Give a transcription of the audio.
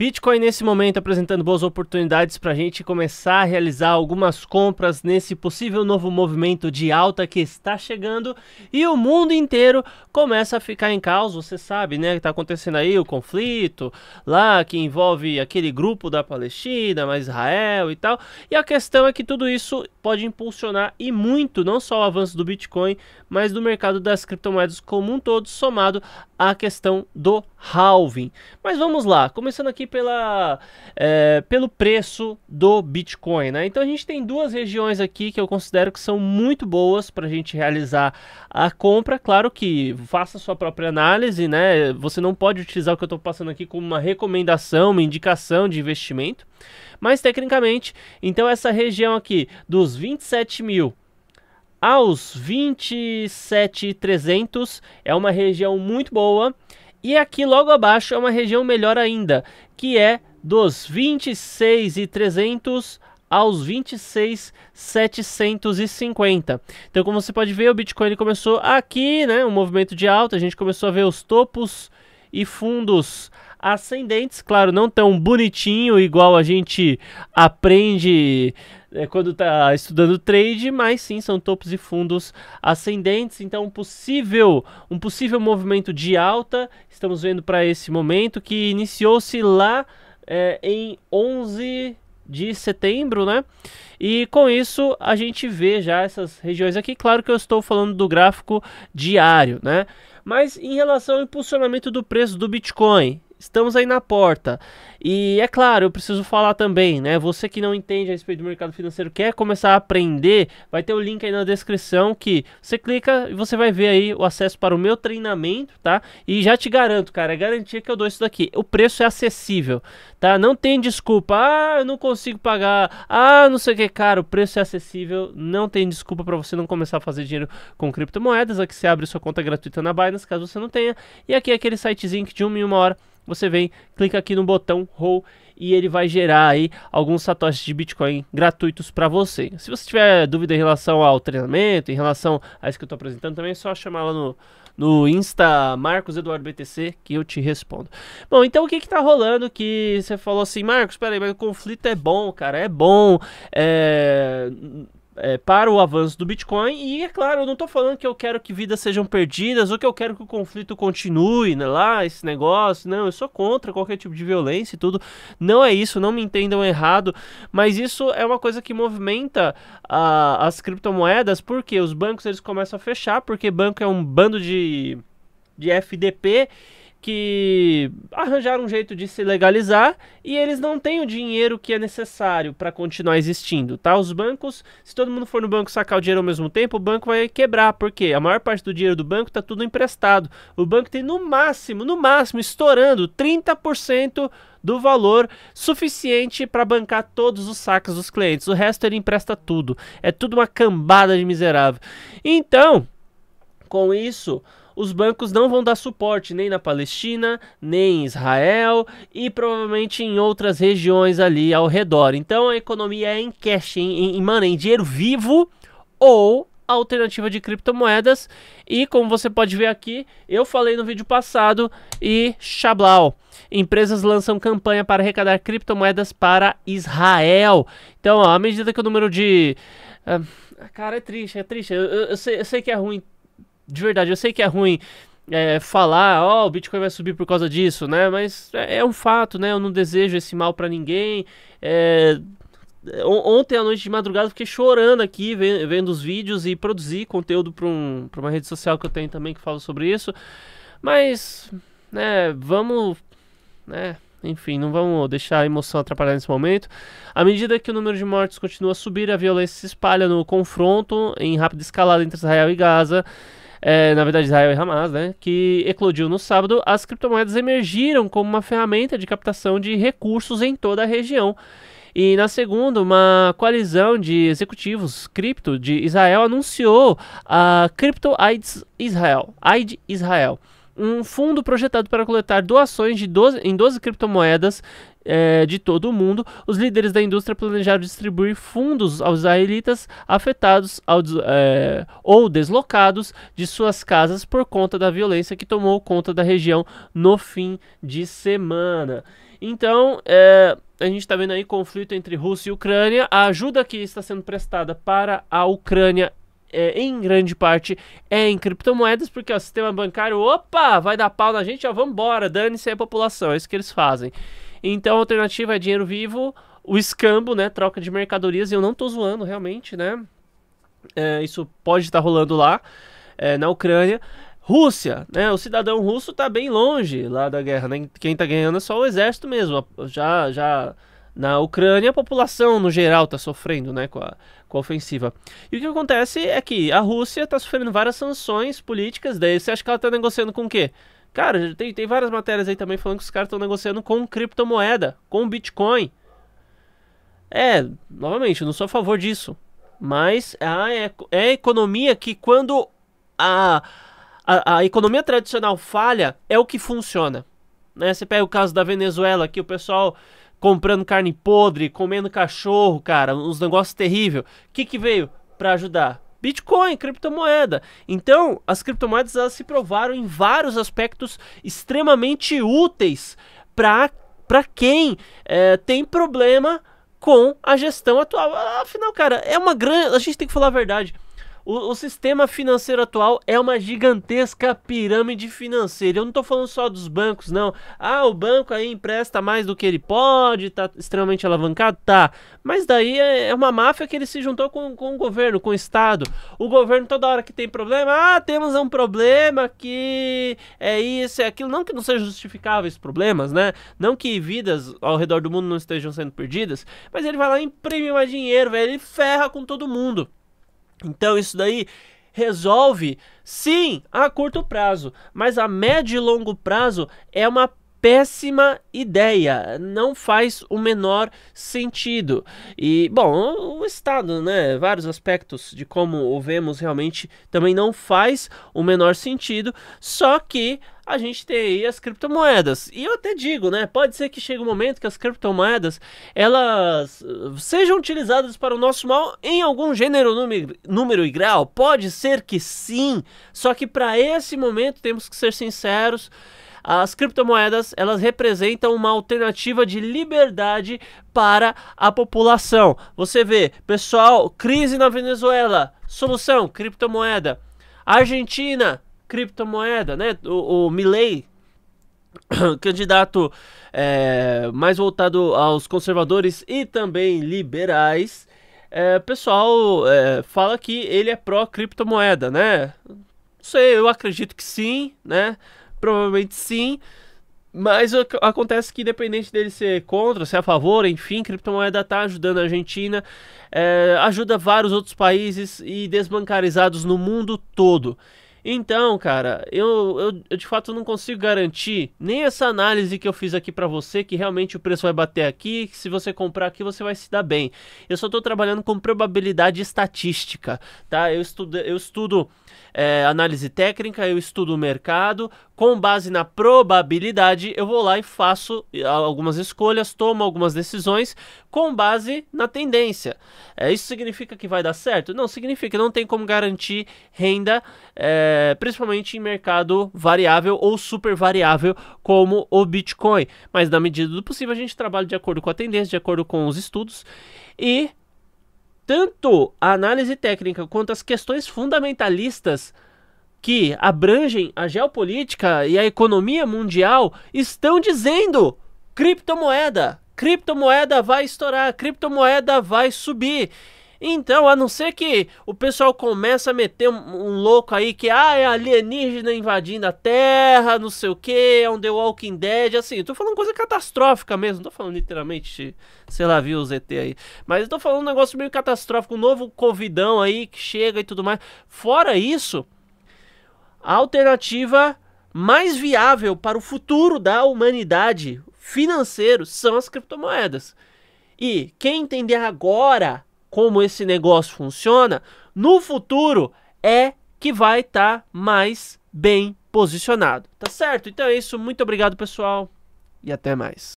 Bitcoin nesse momento apresentando boas oportunidades para a gente começar a realizar algumas compras nesse possível novo movimento de alta que está chegando e o mundo inteiro começa a ficar em caos. Você sabe, né, que está acontecendo aí o conflito lá que envolve aquele grupo da Palestina, mais Israel e tal. E a questão é que tudo isso pode impulsionar e muito não só o avanço do Bitcoin, mas do mercado das criptomoedas como um todo, somado à questão do halving. Mas vamos lá, começando aqui pela, é, pelo preço do Bitcoin. Né? Então a gente tem duas regiões aqui que eu considero que são muito boas para a gente realizar a compra. Claro que faça sua própria análise, né? Você não pode utilizar o que eu estou passando aqui como uma recomendação, uma indicação de investimento. Mas tecnicamente, então essa região aqui dos 27 mil aos 27.300 é uma região muito boa e aqui logo abaixo é uma região melhor ainda, que é dos 26,300 aos 26,750. Então, como você pode ver, o Bitcoin começou aqui, né, um movimento de alta, a gente começou a ver os topos e fundos ascendentes, claro, não tão bonitinho igual a gente aprende é, quando está estudando trade, mas sim são topos e fundos ascendentes. Então, um possível, um possível movimento de alta estamos vendo para esse momento que iniciou-se lá é, em 11 de setembro, né? E com isso a gente vê já essas regiões aqui. Claro que eu estou falando do gráfico diário, né? Mas em relação ao impulsionamento do preço do Bitcoin, estamos aí na porta. E é claro, eu preciso falar também, né? Você que não entende a respeito do mercado financeiro, quer começar a aprender, vai ter o link aí na descrição que você clica e você vai ver aí o acesso para o meu treinamento, tá? E já te garanto, cara, é garantia que eu dou isso daqui. O preço é acessível, tá? Não tem desculpa. Ah, eu não consigo pagar. Ah, não sei o que, cara, o preço é acessível, não tem desculpa para você não começar a fazer dinheiro com criptomoedas. Aqui você abre sua conta gratuita na Binance, caso você não tenha. E aqui é aquele sitezinho que de uma em uma hora você vem, clica aqui no botão ROW e ele vai gerar aí alguns satoshis de Bitcoin gratuitos para você. Se você tiver dúvida em relação ao treinamento, em relação a isso que eu estou apresentando também, é só chamar lá no, no Insta Marcos Eduardo BTC que eu te respondo. Bom, então o que que tá rolando que você falou assim, Marcos, peraí, mas o conflito é bom, cara, é bom, é é, para o avanço do Bitcoin. E é claro, eu não estou falando que eu quero que vidas sejam perdidas ou que eu quero que o conflito continue né, lá, esse negócio. Não, eu sou contra qualquer tipo de violência e tudo. Não é isso, não me entendam errado. Mas isso é uma coisa que movimenta a, as criptomoedas porque os bancos eles começam a fechar, porque banco é um bando de, de FDP que arranjaram um jeito de se legalizar e eles não têm o dinheiro que é necessário para continuar existindo, tá? Os bancos, se todo mundo for no banco sacar o dinheiro ao mesmo tempo, o banco vai quebrar, porque a maior parte do dinheiro do banco está tudo emprestado. O banco tem no máximo, no máximo, estourando 30% do valor suficiente para bancar todos os saques dos clientes. O resto ele empresta tudo. É tudo uma cambada de miserável. Então, com isso, os bancos não vão dar suporte nem na Palestina, nem em Israel e provavelmente em outras regiões ali ao redor. Então a economia é em cash, em, em, mano, em dinheiro vivo ou alternativa de criptomoedas. E como você pode ver aqui, eu falei no vídeo passado e chablau. Empresas lançam campanha para arrecadar criptomoedas para Israel. Então, ó, à medida que o número de. Uh, cara, é triste, é triste. Eu, eu, eu, sei, eu sei que é ruim de verdade, eu sei que é ruim é, falar, ó, oh, o Bitcoin vai subir por causa disso, né? Mas é, é um fato, né? Eu não desejo esse mal para ninguém. É... Ontem à noite de madrugada fiquei chorando aqui, vendo os vídeos e produzir conteúdo para um, uma rede social que eu tenho também que fala sobre isso. Mas, né, vamos. Né, enfim, não vamos deixar a emoção atrapalhar nesse momento. À medida que o número de mortes continua a subir, a violência se espalha no confronto em rápida escalada entre Israel e Gaza é, na verdade Israel e Hamas, né, que eclodiu no sábado, as criptomoedas emergiram como uma ferramenta de captação de recursos em toda a região. E na segunda, uma coalizão de executivos cripto de Israel anunciou a Crypto Israel, Aid Israel um fundo projetado para coletar doações de 12, em 12 criptomoedas é, de todo o mundo. Os líderes da indústria planejaram distribuir fundos aos israelitas afetados ao, é, ou deslocados de suas casas por conta da violência que tomou conta da região no fim de semana. Então, é, a gente está vendo aí conflito entre Rússia e Ucrânia. A ajuda que está sendo prestada para a Ucrânia é, em grande parte é em criptomoedas, porque ó, o sistema bancário, opa, vai dar pau na gente, ó, vambora, dane-se a população, é isso que eles fazem. Então a alternativa é dinheiro vivo, o escambo, né, troca de mercadorias, e eu não tô zoando realmente, né, é, isso pode estar tá rolando lá, é, na Ucrânia. Rússia, né? O cidadão russo tá bem longe lá da guerra, né? Quem tá ganhando é só o exército mesmo. Já, já na Ucrânia, a população no geral está sofrendo né, com a, com, a, ofensiva. E o que acontece é que a Rússia está sofrendo várias sanções políticas, daí você acha que ela está negociando com o quê? Cara, tem, tem várias matérias aí também falando que os caras estão negociando com criptomoeda, com Bitcoin. É, novamente, não sou a favor disso. Mas ah, é, é a economia que quando a, a, a economia tradicional falha, é o que funciona. Né? Você pega o caso da Venezuela, que o pessoal comprando carne podre, comendo cachorro, cara, uns negócios terríveis. O que, que veio para ajudar? Bitcoin, criptomoeda. Então, as criptomoedas elas se provaram em vários aspectos extremamente úteis para quem é, tem problema com a gestão atual. Afinal, cara, é uma grande. A gente tem que falar a verdade. O, o, sistema financeiro atual é uma gigantesca pirâmide financeira. Eu não estou falando só dos bancos, não. Ah, o banco aí empresta mais do que ele pode, está extremamente alavancado, tá. Mas daí é, é uma máfia que ele se juntou com, com o governo, com o Estado. O governo toda hora que tem problema, ah, temos um problema que é isso, é aquilo. Não que não sejam justificáveis problemas, né? Não que vidas ao redor do mundo não estejam sendo perdidas, mas ele vai lá e imprime mais dinheiro, velho. Ele ferra com todo mundo. Então isso daí resolve, sim, a curto prazo, mas a médio e longo prazo é uma péssima ideia, não faz o menor sentido. E, bom, o Estado, né, vários aspectos de como o vemos realmente também não faz o menor sentido, só que a gente tem aí as criptomoedas. E eu até digo, né, pode ser que chegue um momento que as criptomoedas, elas uh, sejam utilizadas para o nosso mal em algum gênero, número, número e grau, pode ser que sim, só que para esse momento temos que ser sinceros as criptomoedas, elas representam uma alternativa de liberdade para a população. Você vê, pessoal, crise na Venezuela, solução, criptomoeda. Argentina, criptomoeda, né? O, o Milley, candidato é, mais voltado aos conservadores e também liberais, é, pessoal é, fala que ele é pró criptomoeda, né? Não sei, eu acredito que sim, né? Provavelmente sim. Mas acontece que, independente dele ser contra, ser a favor, enfim, criptomoeda está ajudando a Argentina, é, ajuda vários outros países e desbancarizados no mundo todo. Então, cara, eu, eu, eu, de fato não consigo garantir nem essa análise que eu fiz aqui para você, que realmente o preço vai bater aqui, que se você comprar aqui você vai se dar bem. Eu só estou trabalhando com probabilidade estatística, tá? Eu estudo, eu estudo é, análise técnica, eu estudo o mercado, com base na probabilidade eu vou lá e faço algumas escolhas, tomo algumas decisões com base na tendência. É, isso significa que vai dar certo? Não, significa, não tem como garantir renda. É, é, principalmente em mercado variável ou super variável como o Bitcoin. Mas na medida do possível a gente trabalha de acordo com a tendência, de acordo com os estudos e tanto a análise técnica quanto as questões fundamentalistas que abrangem a geopolítica e a economia mundial estão dizendo criptomoeda, criptomoeda vai estourar, criptomoeda vai subir. Então, a não ser que o pessoal começa a meter um, um, louco aí que ah, é alienígena invadindo a Terra, não sei o que, é um The Walking Dead, assim, eu tô falando coisa catastrófica mesmo, não tô falando literalmente, sei lá, viu o ZT aí, mas eu tô falando um negócio meio catastrófico, um novo covidão aí que chega e tudo mais. Fora isso, a alternativa mais viável para o futuro da humanidade financeiro são as criptomoedas. E quem entender agora como esse negócio funciona, no futuro é que vai estar tá mais bem posicionado, tá certo? Então é isso, muito obrigado pessoal e até mais.